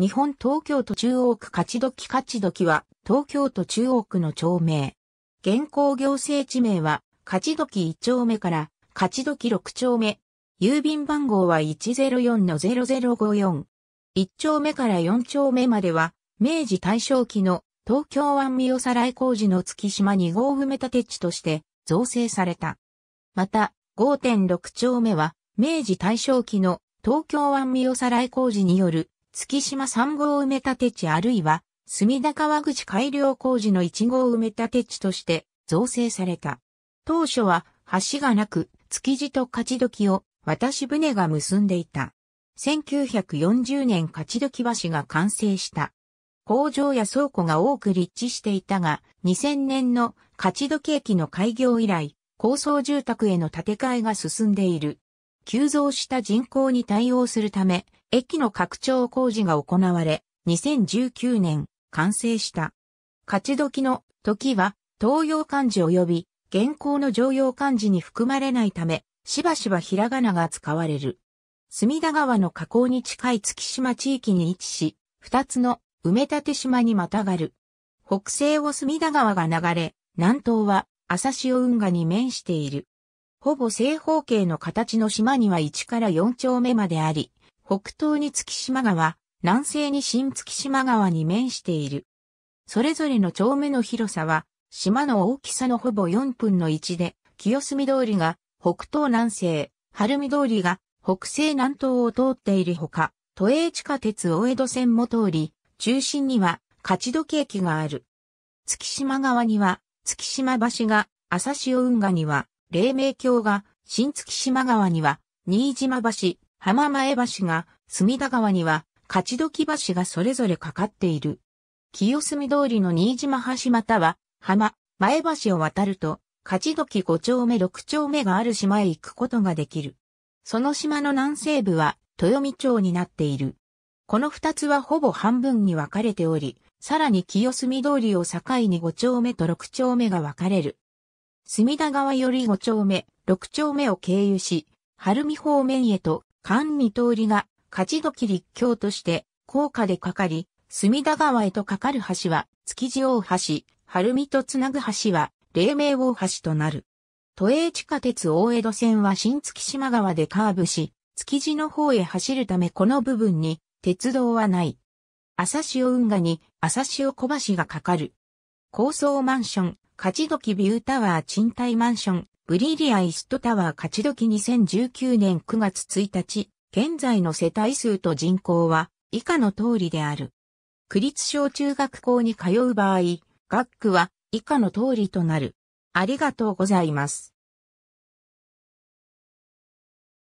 日本東京都中央区勝どき勝どきは、東京都中央区の町名。現行行政地名は、勝どき1丁目から、勝どき6丁目。郵便番号は104-0054。1丁目から4丁目までは、明治大正期の東京湾見おさらい工事の月島2号埋め立て地として造成された。また、5.6丁目は、明治大正期の東京湾見おさらい工事による月島3号埋め立て地あるいは、隅田川口改良工事の1号埋め立て地として造成された。当初は橋がなく、築地と勝時を渡し船が結んでいた。1940年勝時橋が完成した。工場や倉庫が多く立地していたが、2000年の勝時駅の開業以来、高層住宅への建て替えが進んでいる。急増した人口に対応するため、駅の拡張工事が行われ、2019年完成した。勝どきの時は東洋漢字及び現行の常用漢字に含まれないため、しばしばひらがなが使われる。隅田川の河口に近い月島地域に位置し、二つの埋め立て島にまたがる。北西を隅田川が流れ、南東は朝潮運河に面している。ほぼ正方形の形の島には1から4丁目まであり、北東に月島川、南西に新月島川に面している。それぞれの町目の広さは、島の大きさのほぼ4分の1で、清澄通りが北東南西、晴海通りが北西南東を通っているほか、都営地下鉄大江戸線も通り、中心には勝時駅がある。月島川には月島橋が、朝潮運河には、黎明橋が、新月島川には、新島橋、浜前橋が隅田川には勝時橋がそれぞれかかっている。清澄通りの新島橋または浜前橋を渡ると勝時五丁目六丁目がある島へ行くことができる。その島の南西部は豊見町になっている。この二つはほぼ半分に分かれており、さらに清澄通りを境に五丁目と六丁目が分かれる。隅田川より五丁目、六丁目を経由し、晴海方面へと官見通りが勝どき立教として高架でかかり、隅田川へとかかる橋は築地大橋、晴海とつなぐ橋は黎明大橋となる。都営地下鉄大江戸線は新月島川でカーブし、築地の方へ走るためこの部分に鉄道はない。朝潮運河に朝潮小橋がかかる。高層マンション、勝どきビュータワー賃貸マンション、ブリリアイストタワー勝どき2019年9月1日、現在の世帯数と人口は以下の通りである。区立小中学校に通う場合、学区は以下の通りとなる。ありがとうございます。